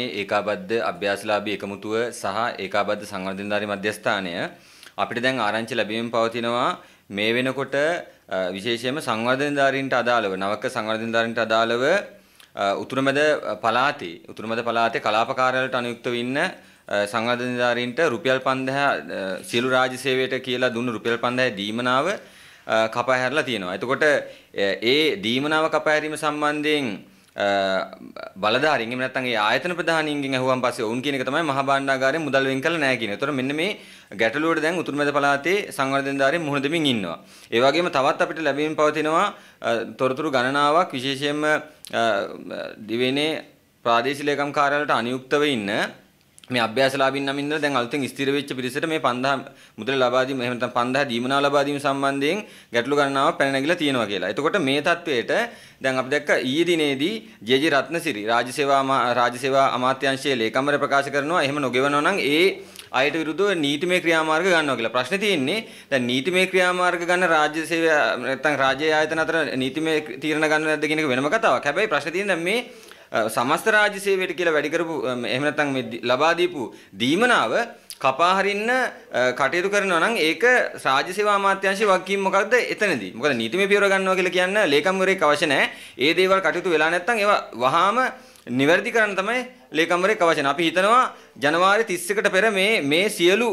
මේ ඒකාබද්ධ අභ්‍යාසලාභී එකමුතුව සහ ඒකාබද්ධ සංවර්ධනධාරී මධ්‍යස්ථානය අපිට දැන් ආරංචි ලැබීමෙන් පවතිනවා මේ වෙනකොට විශේෂයෙන්ම සංවර්ධනධාරීන්ට අදාළව නවක සංවර්ධනධාරීන්ට අදාළව උතුරුමැද පළාතේ උතුරුමැද පළාතේ කලාප කාර්යාලයට අනුයුක්තව ඉන්න සංවර්ධනධාරීන්ට රුපියල් 5000 සියලු රාජ්‍ය සේවයට කියලා දුන්න රුපියල් 5000 දීමනාව කපා හැරලා තියෙනවා. එතකොට ඒ දීමනාව කපා හැරීම සම්බන්ධයෙන් බලධාරීන්ගෙන් නැත්නම් ඒ ආයතන ප්‍රධානීන්ගෙන් ඇහුවන් පස්සේ ඔවුන් කියන එක තමයි මහා භාණ්ඩාගාරයෙන් මුදල් වෙන් කළා නැහැ කියන. ඒතර මෙන්න මේ ගැටලුවට දැන් උතුරුමැද පළාතේ සංවර්ධනධාරීන් මුහුණ දෙමින් ඉන්නවා. ඒ වගේම තවත් අපිට ලැබෙමින් පවතිනවා තොරතුරු ගණනාවක් විශේෂයෙන්ම දිවයිනේ ප්‍රාදේශීය ලේකම් කාර්යාලයට අනියුක්තව ඉන්න මේ අභ්‍යාසලාභින් නම් ඉඳලා දැන් අලුතෙන් ස්ථිර වෙච්ච පිරිසට මේ 5000 මුදල ලබා දීම එහෙම නැත්නම් 5000 දීමනාව ලබා දීම සම්බන්ධයෙන් ගැටලු ගණනාවක් පැන නැගිලා තියෙනවා කියලා. එතකොට මේ தത്വයට දැන් අපි දැක්ක ඊයේ දිනේදී ජේජි රත්නසිරි රාජ්‍ය සේවා රාජ්‍ය සේවා අමාත්‍යාංශයේ ලේකම්වර ප්‍රකාශ කරනවා එහෙම නොගෙවනවා නම් ඒ අයට විරුද්ධව නීතිමය ක්‍රියාමාර්ග ගන්නවා කියලා. ප්‍රශ්නේ තියෙන්නේ දැන් නීතිමය ක්‍රියාමාර්ග ගන්න රාජ්‍ය සේවය නැත්නම් රාජ්‍ය ආයතන අතර නීතිමය තීරණ ගන්න නැද්ද කියන එක වෙනම කතාවක්. හැබැයි ප්‍රශ්නේ තියෙන්නේ දැන් මේ සමස්ත රාජ්‍ය සේවයට කියලා වැඩි කරපු එහෙම නැත්නම් මේ ලබා දීපු දීමනාව කපා හරින්න කටයුතු කරනවා නම් ඒක රාජ්‍ය සේවා අමාත්‍යාංශයේ වගකීම මොකක්ද එතනදී? මොකද නීතිමය පියවර ගන්නවා කියලා කියන්න ලේකම්වරයෙක් අවශ්‍ය නැහැ. ඒ දේවල් කටයුතු වෙලා නැත්නම් ඒවා වහාම නිවැරදි කරන්න තමයි ලේකම්වරේ කවචන. අපි හිතනවා ජනවාරි 31කට පෙර මේ මේ සියලු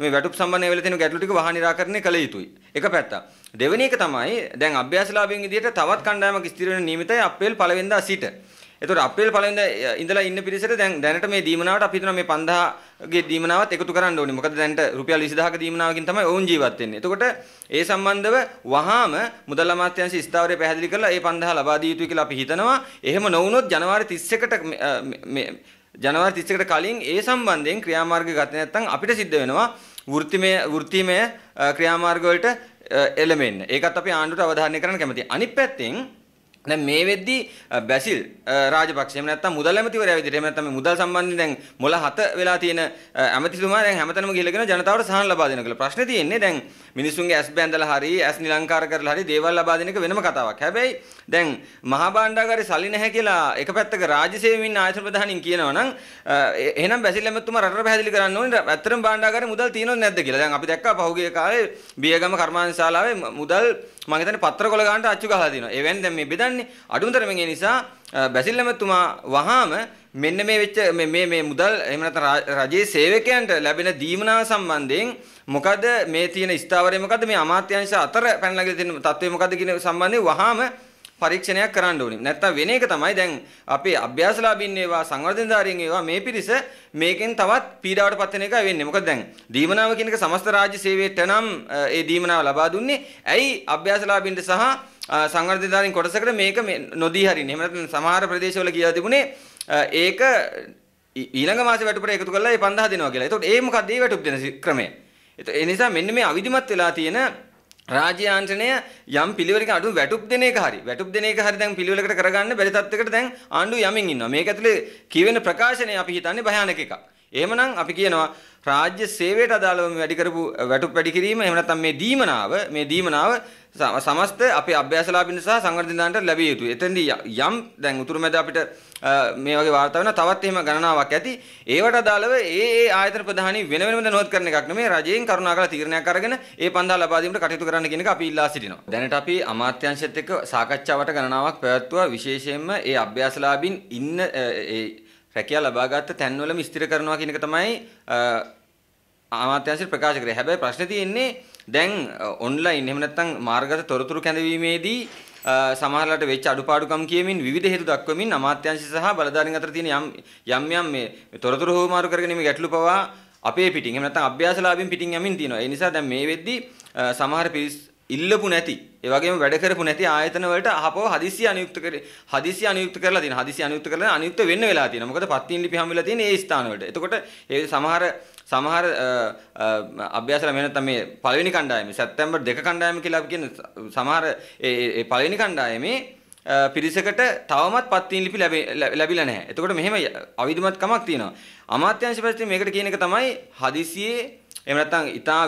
මේ වැටුප් සම්බන්ධයෙන් වෙලා තියෙන ගැටලු ටික වහා निराකරණය කළ යුතුයි. එක පැත්තක්. දෙවෙනි එක තමයි දැන් අභ්‍යාසලාභයෙන් විදිහට තවත් කණ්ඩායමක් ස්ථිර වෙන නියමිතයි අප්‍රේල් පළවෙනිදා සිට. එතකොට අප්‍රේල් පළවෙනිදා ඉඳලා ඉන්න පිරිසට දැන් දැනට මේ දීමනාවට අපි හිතනවා මේ 5000 ගේ දීමනාවත් එකතු කරන්න ඕනේ. මොකද දැනට රුපියල් 20000ක දීමනාවකින් තමයි ඔවුන් ජීවත් වෙන්නේ. එතකොට ඒ සම්බන්ධව වහාම මුදල් අමාත්‍යාංශ ස්ථාවරය පැහැදිලි කරලා ඒ 5000 ලබා දිය යුතුයි කියලා අපි හිතනවා. එහෙම නොවුනොත් ජනවාරි 31ට මේ ජනවාරි 31ට කලින් ඒ සම්බන්ධයෙන් ක්‍රියාමාර්ග ගත නැත්නම් අපිට සිද්ධ වෙනවා වෘත්තිමය වෘත්තිමය ක්‍රියාමාර්ග වලට එළමෙන්න. ඒකත් අපි ආණ්ඩුවට අවධාරණය කරන්න කැමතියි. අනිත් පැත්තෙන් දැන් මේ වෙද්දී බැසිල් රාජපක්ෂ එහෙම නැත්නම් මුදල් ඇමතිවරයා විදිහට එහෙම නැත්නම් මේ මුදල් සම්බන්ධයෙන් දැන් මොළ හත වෙලා තියෙන ඇමතිතුමා දැන් හැමතැනම ගිහිල්ලාගෙන ජනතාවට සහන ලබා දෙනවා කියලා. ප්‍රශ්නේ තියෙන්නේ දැන් මිනිසුන්ගේ ඇස් බැඳලා හරි ඇස් නිලංකාර කරලා හරි දේවල් ලබා දෙන එක වෙනම කතාවක්. හැබැයි දැන් මහා භාණ්ඩාගාරේ සල්ලි නැහැ කියලා එක පැත්තක රාජ්‍ය සේවීන් ආයතන ප්‍රධානීන් කියනවා නම් එහෙනම් බැසිල් ඇමතිතුමා රටට පැහැදිලි කරන්න ඕනේ ඇත්තටම භාණ්ඩාගාරේ මුදල් තියෙනවද නැද්ද කියලා. දැන් අපි දැක්කා පහුගිය කාලේ බියගම කර්මාන්තශාලාවේ මුදල් මම හිතන්නේ පත්‍ර කොළ ගන්නට අච්චු ගහලා දිනවා. ඒ වෙන්නේ දැන් මේ බෙදන්නේ කරන්නේ අඩුම තරමේ නිසා බැසිල් ඇමතුමා වහාම මෙන්න මේ වෙච්ච මේ මේ මුදල් එහෙම නැත්නම් රජයේ සේවකයන්ට ලැබෙන දීමනාව සම්බන්ධයෙන් මොකද මේ තියෙන ස්ථාවරය මොකද මේ අමාත්‍යාංශ අතර පැනලා තියෙන තත්ත්වය මොකද කියන සම්බන්ධයෙන් වහාම පරීක්ෂණයක් කරන්න ඕනේ. නැත්තම් වෙන එක තමයි දැන් අපේ අභ්‍යාසලාභින් ඒවා සංවර්ධනධාරීන් ඒවා මේ පිරිස මේකෙන් තවත් පීඩාවට පත් වෙන එකයි වෙන්නේ. මොකද දැන් දීමනාව කියන එක සමස්ත රාජ්‍ය සේවයට නම් ඒ දීමනාව ලබා දුන්නේ ඇයි අභ්‍යාසලාභින්ට සහ සංවර්ධනධාරීන් කොටසකට මේක නොදී හරින්නේ. එහෙම නැත්නම් සමහර ප්‍රදේශවල කියලා තිබුණේ ඒක ඊළඟ මාසේ වැටුපට එකතු කරලා ඒ 5000 දෙනවා කියලා. ඒතකොට ඒ මොකක්ද ඒ වැටුප් දෙන ක්‍රමය? ඒ නිසා මෙන්න මේ අවිධිමත් වෙලා තියෙන රාජ්‍ය යාන්ත්‍රණය යම් පිළිවෙලක අඩු වැටුප් දෙන එක හරි වැටුප් දෙන එක හරි දැන් පිළිවෙලකට කරගන්න බැරි තත්යකට දැන් ආණ්ඩුව යමින් ඉන්නවා මේක ඇතුලේ කියවෙන ප්‍රකාශනය අපි හිතන්නේ භයානක එකක් එහෙමනම් අපි කියනවා රාජ්‍ය සේවයට අදාළව වැඩි කරපු වැටුප් වැඩි කිරීම එහෙම නැත්නම් මේ දීමනාව මේ දීමනාව සමස්ත අපේ අභ්‍යාසලාභින් සහ සංවර්ධනදාන්ට ලැබිය යුතුයි. එතෙන්දී යම් දැන් උතුරුමැද අපිට මේ වගේ වාර්තා වෙනවා තවත් එහෙම ගණනාවක් ඇති. ඒවට අදාළව ඒ ඒ ආයතන ප්‍රධානී වෙන වෙනම දැනුවත් කරන එකක් නෙමෙයි රජයෙන් කරුණාකරලා තීරණයක් අරගෙන ඒ පන්දා ලබා දීමට කටයුතු කරන්න කියන එක අපි ඉල්ලා සිටිනවා. දැනට අපි අමාත්‍යාංශයත් එක්ක සාකච්ඡාවට ගණනාවක් පැවැත්වුවා විශේෂයෙන්ම ඒ අභ්‍යාසලාභින් ඉන්න ඒ රැකියාව ලබාගත් තැන්වලම ස්ථිර කරනවා කියන එක තමයි අමාත්‍යාංශ ප්‍රකාශ කරේ. හැබැයි ප්‍රශ්නේ තියෙන්නේ දැන් ඔන්ලයින් එහෙම නැත්නම් මාර්ගගත තොරතුරු කැඳවීමේදී සමහරලාට වෙච්ච අඩුපාඩුකම් කියමින් විවිධ හේතු දක්වමින් අමාත්‍යංශ සහ බලධාරීන් අතර තියෙන යම් යම් යම් මේ තොරතුරු හොමාරු කරගෙන මේ ගැටලු පවා අපේ පිටින් එහෙම නැත්නම් අභ්‍යාසලාභින් පිටින් යමින් තියෙනවා. ඒ නිසා දැන් මේ වෙද්දී සමහර පිරිස් ඉල්ලපු නැති ඒ වගේම වැඩ කරපු නැති ආයතන වලට අහපව හදිසි අනියුක්ත කරේ හදිසි අනියුක්ත කරලා තියෙන හදිසි අනියුක්ත කරලා අනියුක්ත වෙන්න වෙලා තියෙනවා මොකද පත්තින් ලිපි හැම වෙලා තියෙන ඒ ස්ථාන වලට එතකොට ඒ සමහර සමහර අභ්‍යාසලා මෙන්න තමයි පළවෙනි කණ්ඩායමේ සැප්තැම්බර් 2 කණ්ඩායම කියලා අපි කියන සමහර ඒ පළවෙනි කණ්ඩායමේ පිරිසකට තවමත් පත්තින් ලිපි ලැබිලා නැහැ. එතකොට මෙහෙම අවිධමත්කමක් තියෙනවා. අමාත්‍යාංශ පැත්තේ මේකට කියන එක තමයි හදිසියේ එහෙම නැත්නම් ඉතා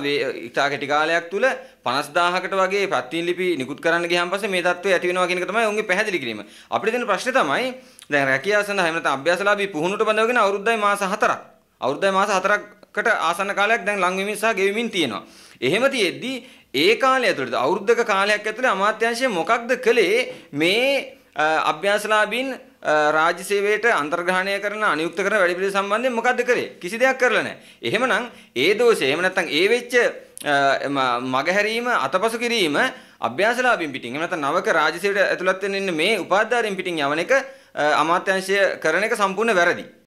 ඉතා කෙටි කාලයක් තුල 50000කට වගේ ප්‍රතිලිපි ලිපි නිකුත් කරන්න ගියාන් පස්සේ මේ தত্ত্বය ඇති වෙනවා කියන එක තමයි උන්ගේ පැහැදිලි කිරීම. අපිට තියෙන ප්‍රශ්නේ තමයි දැන් රැකියාව සඳහා එහෙම නැත්නම් අභ්‍යාසලාභී පුහුණුවට බඳවගෙන අවුරුද්දයි මාස 4ක්. අවුරුද්දයි මාස 4කට ආසන්න කාලයක් දැන් ලං වෙමින් සහ ගෙවිමින් තියෙනවා. එහෙම තියෙද්දි ඒ කාලය ඇතුළත අවුරුද්දක කාලයක් ඇතුළේ අමාත්‍යාංශය මොකක්ද කළේ මේ අභ්‍යාසලාභීන් රාජ්‍ය සේවයට අන්තර්ග්‍රහණය කරන අනියුක්ත කරන වැඩ පිළිවෙල සම්බන්ධයෙන් මොකද්ද කරේ? කිසි දෙයක් කරලා නැහැ. එහෙමනම් ඒ දෝෂය එහෙම නැත්නම් ඒ වෙච්ච මගහැරීම අතපසු කිරීම අභ්‍යාසලාභීන් පිටින් එහෙම නැත්නම් නවක රාජ්‍ය සේවයට ඇතුළත් වෙන්න ඉන්න මේ උපාධිධාරීන් පිටින් යවන එක අමාත්‍යංශය කරන එක සම්පූර්ණ වැරදි.